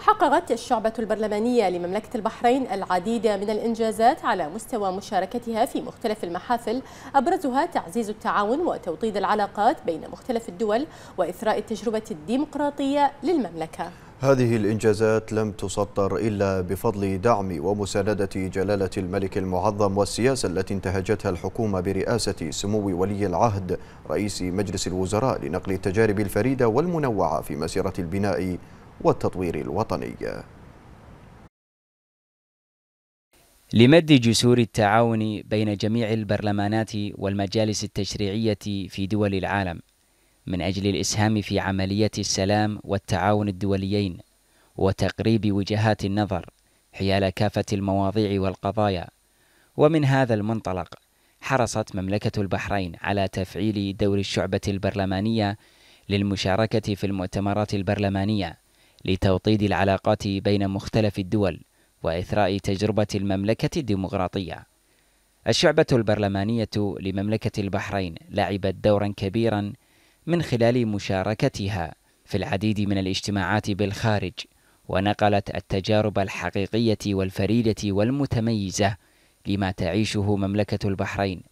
حققت الشعبة البرلمانية لمملكة البحرين العديد من الإنجازات على مستوى مشاركتها في مختلف المحافل أبرزها تعزيز التعاون وتوطيد العلاقات بين مختلف الدول وإثراء التجربة الديمقراطية للمملكة هذه الإنجازات لم تسطر إلا بفضل دعم ومساندة جلالة الملك المعظم والسياسة التي انتهجتها الحكومة برئاسة سمو ولي العهد رئيس مجلس الوزراء لنقل التجارب الفريدة والمنوعة في مسيرة البناء والتطوير الوطني لمد جسور التعاون بين جميع البرلمانات والمجالس التشريعية في دول العالم من أجل الإسهام في عملية السلام والتعاون الدوليين وتقريب وجهات النظر حيال كافة المواضيع والقضايا ومن هذا المنطلق حرصت مملكة البحرين على تفعيل دور الشعبة البرلمانية للمشاركة في المؤتمرات البرلمانية لتوطيد العلاقات بين مختلف الدول وإثراء تجربة المملكة الديمقراطية. الشعبة البرلمانية لمملكة البحرين لعبت دورا كبيرا من خلال مشاركتها في العديد من الاجتماعات بالخارج، ونقلت التجارب الحقيقية والفريدة والمتميزة لما تعيشه مملكة البحرين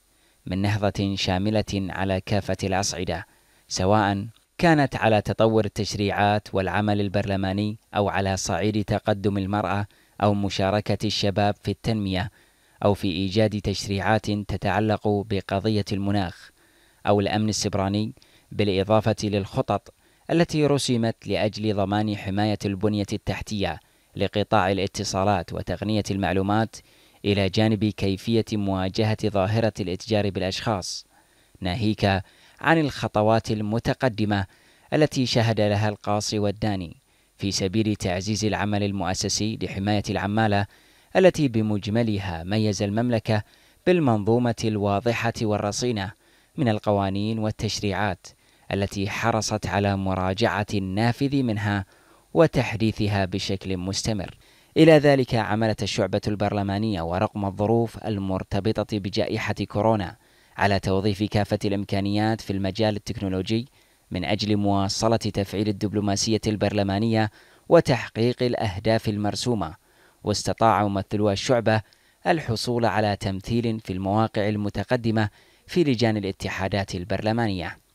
من نهضة شاملة على كافة الأصعدة، سواء كانت على تطور التشريعات والعمل البرلماني او على صعيد تقدم المراه او مشاركه الشباب في التنميه او في ايجاد تشريعات تتعلق بقضيه المناخ او الامن السبراني بالاضافه للخطط التي رسمت لاجل ضمان حمايه البنيه التحتيه لقطاع الاتصالات وتقنيه المعلومات الى جانب كيفيه مواجهه ظاهره الاتجار بالاشخاص ناهيك عن الخطوات المتقدمة التي شهد لها القاصي والداني في سبيل تعزيز العمل المؤسسي لحماية العمالة التي بمجملها ميز المملكة بالمنظومة الواضحة والرصينة من القوانين والتشريعات التي حرصت على مراجعة النافذ منها وتحديثها بشكل مستمر. إلى ذلك عملت الشعبة البرلمانية ورغم الظروف المرتبطة بجائحة كورونا على توظيف كافة الإمكانيات في المجال التكنولوجي من أجل مواصلة تفعيل الدبلوماسية البرلمانية وتحقيق الأهداف المرسومة، واستطاع ممثلو الشعبة الحصول على تمثيل في المواقع المتقدمة في لجان الاتحادات البرلمانية.